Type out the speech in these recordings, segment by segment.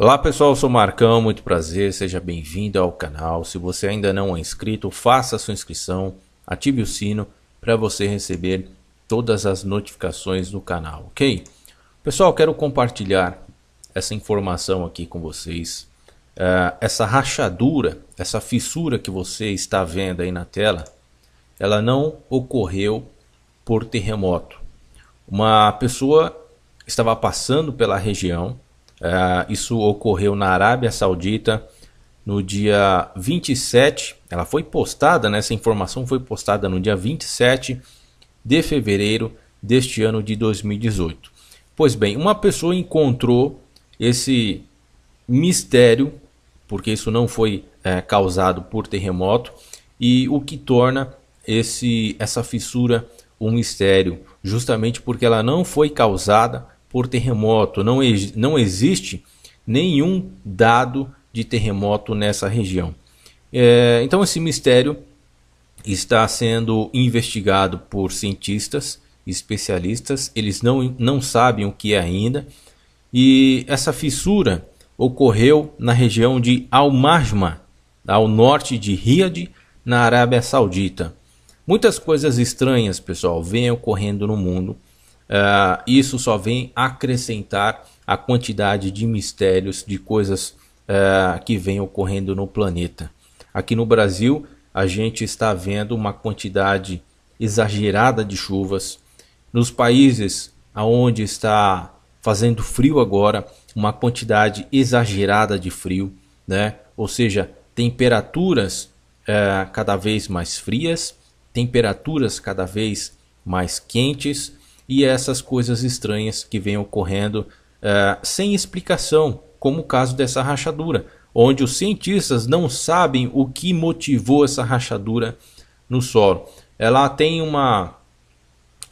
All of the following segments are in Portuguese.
Olá pessoal, eu sou Marcão, muito prazer, seja bem-vindo ao canal. Se você ainda não é inscrito, faça a sua inscrição, ative o sino para você receber todas as notificações do canal, ok? Pessoal, quero compartilhar essa informação aqui com vocês. Uh, essa rachadura, essa fissura que você está vendo aí na tela, ela não ocorreu por terremoto. Uma pessoa estava passando pela região Uh, isso ocorreu na Arábia Saudita no dia 27. Ela foi postada, né, essa informação foi postada no dia 27 de fevereiro deste ano de 2018. Pois bem, uma pessoa encontrou esse mistério, porque isso não foi é, causado por terremoto, e o que torna esse, essa fissura um mistério, justamente porque ela não foi causada por terremoto. Não, ex não existe nenhum dado de terremoto nessa região. É, então, esse mistério está sendo investigado por cientistas, especialistas, eles não, não sabem o que é ainda. E essa fissura ocorreu na região de Al-Majma, ao norte de Riad, na Arábia Saudita. Muitas coisas estranhas, pessoal, vêm ocorrendo no mundo Uh, isso só vem acrescentar a quantidade de mistérios, de coisas uh, que vem ocorrendo no planeta. Aqui no Brasil, a gente está vendo uma quantidade exagerada de chuvas. Nos países onde está fazendo frio agora, uma quantidade exagerada de frio, né? ou seja, temperaturas uh, cada vez mais frias, temperaturas cada vez mais quentes e essas coisas estranhas que vêm ocorrendo uh, sem explicação, como o caso dessa rachadura, onde os cientistas não sabem o que motivou essa rachadura no solo. Ela tem uma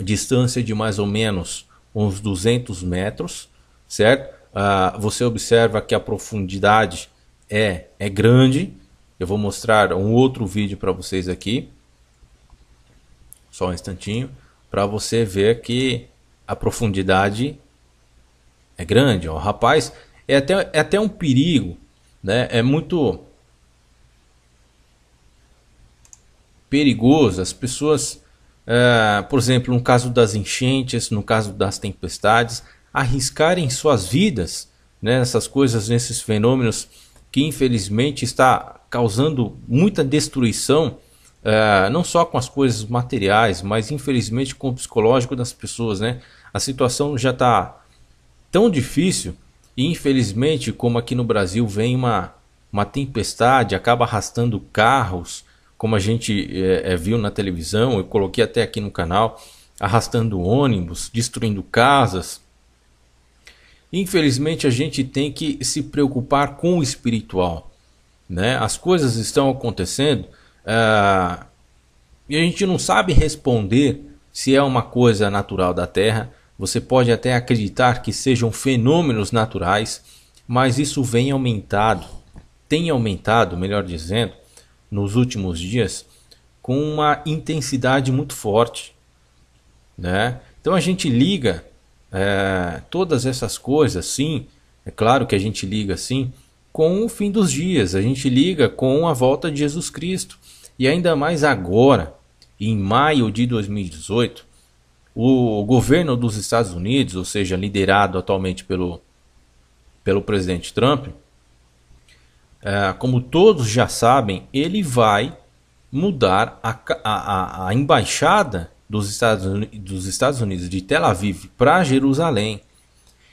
distância de mais ou menos uns 200 metros, certo? Uh, você observa que a profundidade é, é grande. Eu vou mostrar um outro vídeo para vocês aqui. Só um instantinho para você ver que a profundidade é grande. Ó. Rapaz, é até, é até um perigo, né? É muito perigoso. As pessoas, é, por exemplo, no caso das enchentes, no caso das tempestades, arriscarem suas vidas né? nessas coisas, nesses fenômenos que infelizmente está causando muita destruição eh, não só com as coisas materiais, mas infelizmente com o psicológico das pessoas, né? A situação já está tão difícil e infelizmente, como aqui no Brasil vem uma, uma tempestade, acaba arrastando carros, como a gente é, é, viu na televisão, eu coloquei até aqui no canal, arrastando ônibus, destruindo casas. Infelizmente, a gente tem que se preocupar com o espiritual. Né? As coisas estão acontecendo, Uh, e a gente não sabe responder se é uma coisa natural da Terra. Você pode até acreditar que sejam fenômenos naturais, mas isso vem aumentado, tem aumentado, melhor dizendo, nos últimos dias, com uma intensidade muito forte. Né? Então a gente liga é, todas essas coisas, sim, é claro que a gente liga sim, com o fim dos dias, a gente liga com a volta de Jesus Cristo. E ainda mais agora, em maio de 2018, o governo dos Estados Unidos, ou seja, liderado atualmente pelo, pelo presidente Trump, é, como todos já sabem, ele vai mudar a, a, a embaixada dos Estados, Unidos, dos Estados Unidos de Tel Aviv para Jerusalém.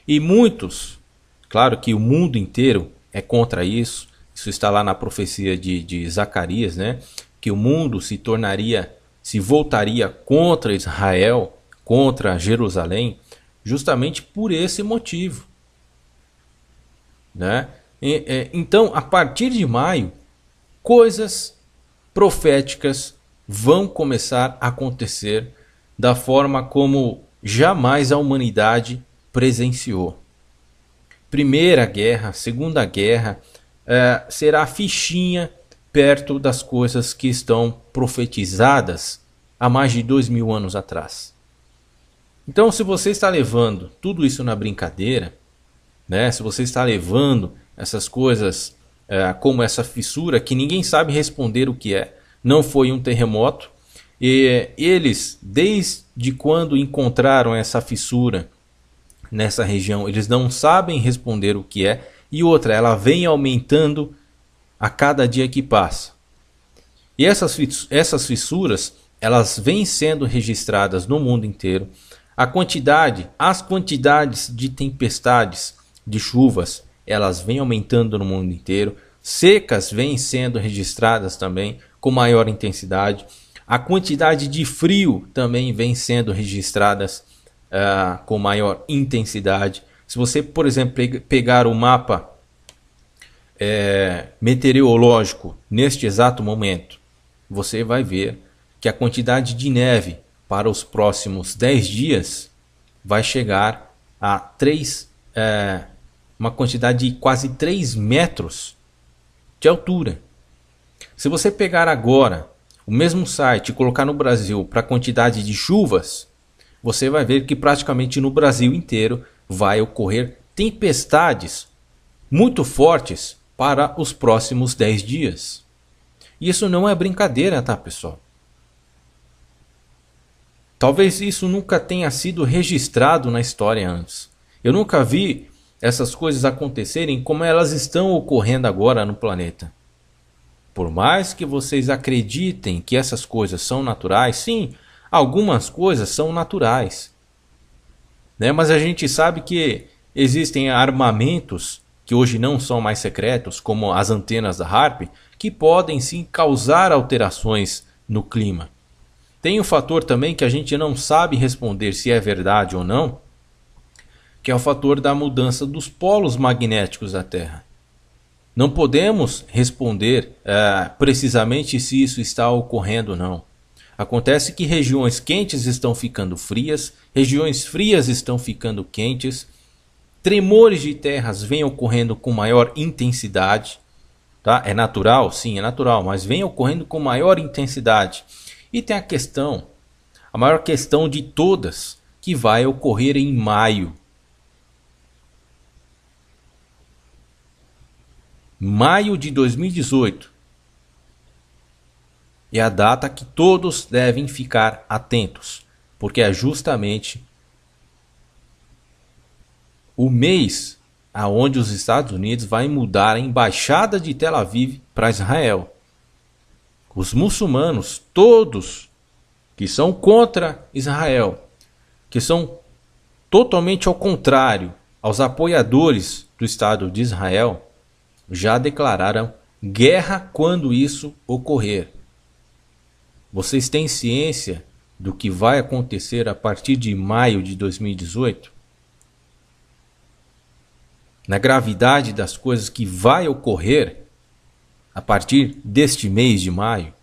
E muitos, claro que o mundo inteiro é contra isso, isso está lá na profecia de, de Zacarias, né? que o mundo se tornaria, se voltaria contra Israel, contra Jerusalém, justamente por esse motivo. Né? E, é, então, a partir de maio, coisas proféticas vão começar a acontecer da forma como jamais a humanidade presenciou. Primeira guerra, segunda guerra, é, será a fichinha perto das coisas que estão profetizadas há mais de dois mil anos atrás. Então, se você está levando tudo isso na brincadeira, né? se você está levando essas coisas é, como essa fissura que ninguém sabe responder o que é, não foi um terremoto, e eles, desde quando encontraram essa fissura nessa região, eles não sabem responder o que é, e outra, ela vem aumentando a cada dia que passa. E essas, essas fissuras, elas vêm sendo registradas no mundo inteiro. A quantidade, as quantidades de tempestades, de chuvas, elas vêm aumentando no mundo inteiro. Secas vêm sendo registradas também com maior intensidade. A quantidade de frio também vem sendo registradas uh, com maior intensidade. Se você, por exemplo, pegar o mapa é, meteorológico neste exato momento, você vai ver que a quantidade de neve para os próximos 10 dias vai chegar a 3, é, uma quantidade de quase 3 metros de altura. Se você pegar agora o mesmo site e colocar no Brasil para a quantidade de chuvas, você vai ver que praticamente no Brasil inteiro vai ocorrer tempestades muito fortes para os próximos 10 dias. E isso não é brincadeira, tá, pessoal? Talvez isso nunca tenha sido registrado na história antes. Eu nunca vi essas coisas acontecerem como elas estão ocorrendo agora no planeta. Por mais que vocês acreditem que essas coisas são naturais, sim, algumas coisas são naturais. Né? Mas a gente sabe que existem armamentos que hoje não são mais secretos, como as antenas da HARP, que podem sim causar alterações no clima. Tem um fator também que a gente não sabe responder se é verdade ou não, que é o fator da mudança dos polos magnéticos da Terra. Não podemos responder eh, precisamente se isso está ocorrendo ou não. Acontece que regiões quentes estão ficando frias, regiões frias estão ficando quentes, Tremores de terras vêm ocorrendo com maior intensidade, tá? É natural? Sim, é natural, mas vem ocorrendo com maior intensidade. E tem a questão, a maior questão de todas, que vai ocorrer em maio. Maio de 2018 é a data que todos devem ficar atentos, porque é justamente o mês aonde os Estados Unidos vai mudar a embaixada de Tel Aviv para Israel. Os muçulmanos todos que são contra Israel, que são totalmente ao contrário aos apoiadores do Estado de Israel, já declararam guerra quando isso ocorrer. Vocês têm ciência do que vai acontecer a partir de maio de 2018? na gravidade das coisas que vai ocorrer a partir deste mês de maio.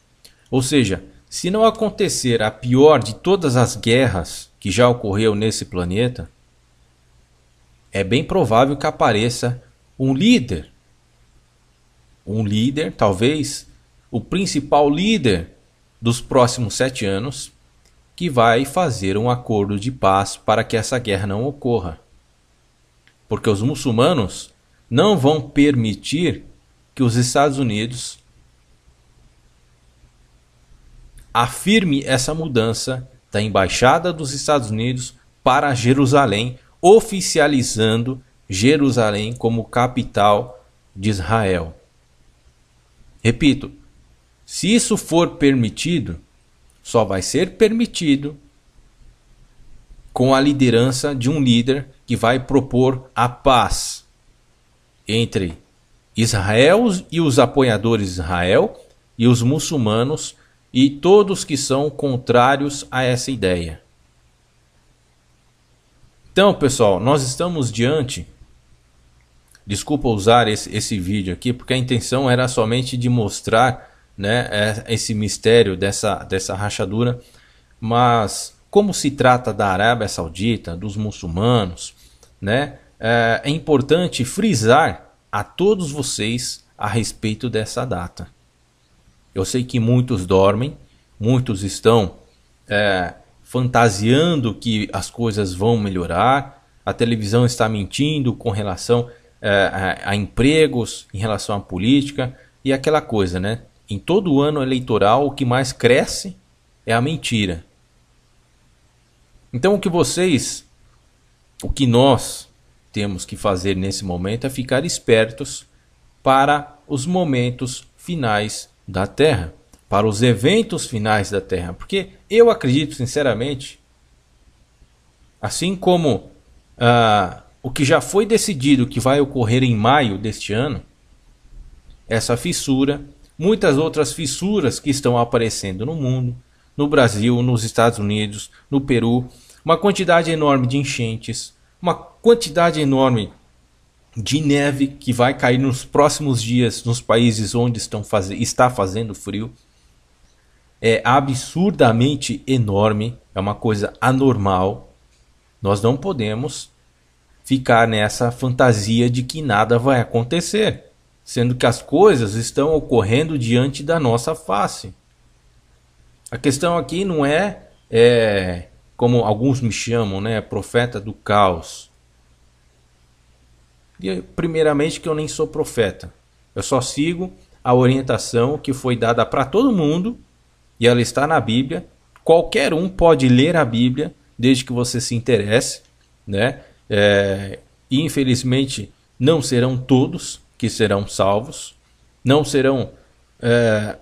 Ou seja, se não acontecer a pior de todas as guerras que já ocorreu nesse planeta, é bem provável que apareça um líder. Um líder, talvez o principal líder dos próximos sete anos, que vai fazer um acordo de paz para que essa guerra não ocorra porque os muçulmanos não vão permitir que os Estados Unidos afirme essa mudança da embaixada dos Estados Unidos para Jerusalém, oficializando Jerusalém como capital de Israel. Repito, se isso for permitido, só vai ser permitido com a liderança de um líder que vai propor a paz entre Israel e os apoiadores de Israel e os muçulmanos e todos que são contrários a essa ideia. Então, pessoal, nós estamos diante. Desculpa usar esse, esse vídeo aqui, porque a intenção era somente de mostrar né, é, esse mistério dessa, dessa rachadura, mas como se trata da Arábia Saudita, dos muçulmanos, né? É, é, importante frisar a todos vocês a respeito dessa data. Eu sei que muitos dormem, muitos estão é, fantasiando que as coisas vão melhorar, a televisão está mentindo com relação é, a, a empregos, em relação à política e aquela coisa, né? Em todo ano eleitoral, o que mais cresce é a mentira. Então o que vocês, o que nós temos que fazer nesse momento é ficar espertos para os momentos finais da Terra, para os eventos finais da Terra, porque eu acredito sinceramente, assim como ah, o que já foi decidido que vai ocorrer em maio deste ano, essa fissura, muitas outras fissuras que estão aparecendo no mundo, no Brasil, nos Estados Unidos, no Peru, uma quantidade enorme de enchentes, uma quantidade enorme de neve que vai cair nos próximos dias nos países onde estão faz... está fazendo frio. É absurdamente enorme, é uma coisa anormal. Nós não podemos ficar nessa fantasia de que nada vai acontecer, sendo que as coisas estão ocorrendo diante da nossa face. A questão aqui não é, é como alguns me chamam, né, profeta do caos. primeiramente que eu nem sou profeta. Eu só sigo a orientação que foi dada para todo mundo e ela está na Bíblia. Qualquer um pode ler a Bíblia desde que você se interesse, né? É, infelizmente não serão todos que serão salvos, não serão é,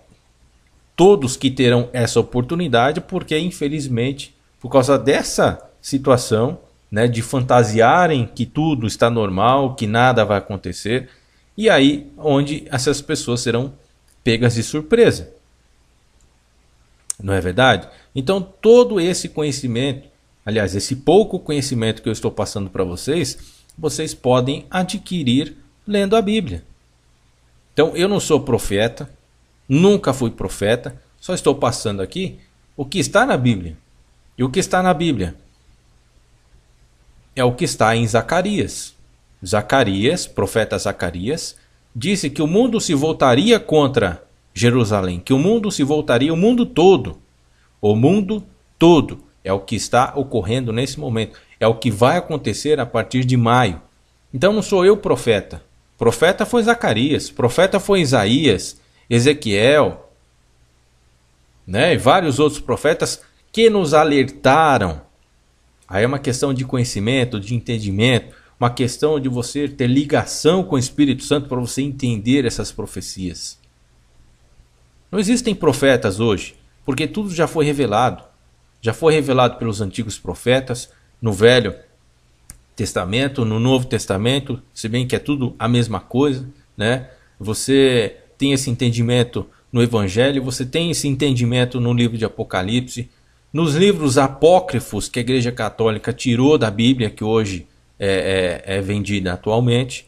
todos que terão essa oportunidade, porque infelizmente, por causa dessa situação, né, de fantasiarem que tudo está normal, que nada vai acontecer, e aí onde essas pessoas serão pegas de surpresa. Não é verdade? Então, todo esse conhecimento, aliás, esse pouco conhecimento que eu estou passando para vocês, vocês podem adquirir lendo a Bíblia. Então, eu não sou profeta, nunca fui profeta, só estou passando aqui o que está na Bíblia. E o que está na Bíblia? É o que está em Zacarias. Zacarias, profeta Zacarias, disse que o mundo se voltaria contra Jerusalém, que o mundo se voltaria, o mundo todo. O mundo todo é o que está ocorrendo nesse momento, é o que vai acontecer a partir de maio. Então não sou eu profeta. Profeta foi Zacarias, profeta foi Isaías, Ezequiel, né, e vários outros profetas que nos alertaram. Aí é uma questão de conhecimento, de entendimento, uma questão de você ter ligação com o Espírito Santo para você entender essas profecias. Não existem profetas hoje, porque tudo já foi revelado. Já foi revelado pelos antigos profetas, no Velho Testamento, no Novo Testamento, se bem que é tudo a mesma coisa, né? Você tem esse entendimento no Evangelho, você tem esse entendimento no livro de Apocalipse, nos livros apócrifos que a Igreja Católica tirou da Bíblia, que hoje é, é, é vendida atualmente,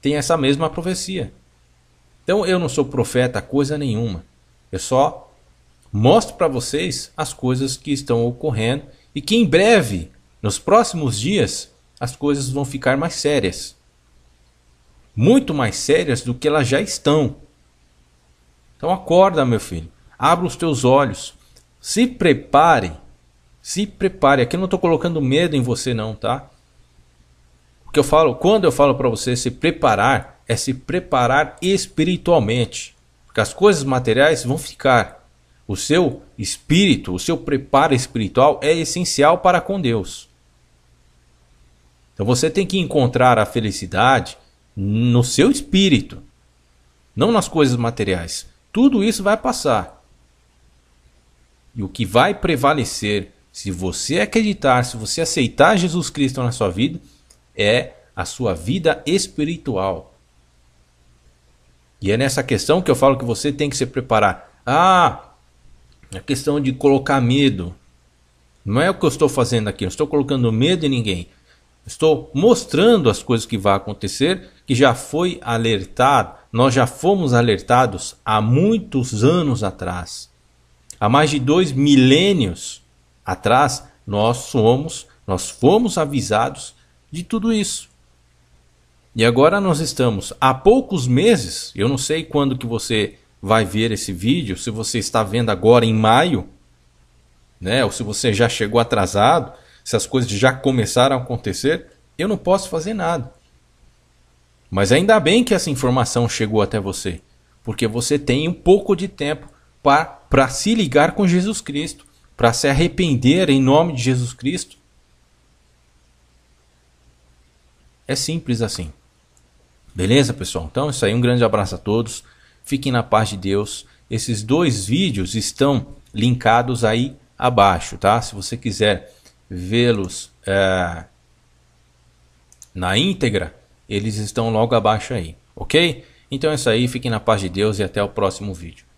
tem essa mesma profecia. Então eu não sou profeta coisa nenhuma. Eu só mostro para vocês as coisas que estão ocorrendo e que em breve, nos próximos dias, as coisas vão ficar mais sérias. Muito mais sérias do que elas já estão. Então acorda, meu filho. Abra os teus olhos. Se prepare. Se prepare. Aqui eu não estou colocando medo em você, não, tá? que eu falo, quando eu falo para você se preparar, é se preparar espiritualmente. Porque as coisas materiais vão ficar. O seu espírito, o seu preparo espiritual é essencial para com Deus. Então você tem que encontrar a felicidade no seu espírito, não nas coisas materiais. Tudo isso vai passar. E o que vai prevalecer, se você acreditar, se você aceitar Jesus Cristo na sua vida, é a sua vida espiritual. E é nessa questão que eu falo que você tem que se preparar. Ah, a é questão de colocar medo. Não é o que eu estou fazendo aqui, eu estou colocando medo em ninguém. Estou mostrando as coisas que vão acontecer, que já foi alertado, nós já fomos alertados há muitos anos atrás. Há mais de dois milênios atrás, nós somos, nós fomos avisados de tudo isso. E agora nós estamos há poucos meses, eu não sei quando que você vai ver esse vídeo, se você está vendo agora em maio, né, ou se você já chegou atrasado, se as coisas já começaram a acontecer, eu não posso fazer nada. Mas ainda bem que essa informação chegou até você, porque você tem um pouco de tempo para se ligar com Jesus Cristo, para se arrepender em nome de Jesus Cristo. É simples assim. Beleza, pessoal? Então, isso aí. Um grande abraço a todos. Fiquem na paz de Deus. Esses dois vídeos estão linkados aí abaixo, tá? Se você quiser vê-los é, na íntegra, eles estão logo abaixo aí, ok? Então é isso aí, fiquem na paz de Deus e até o próximo vídeo.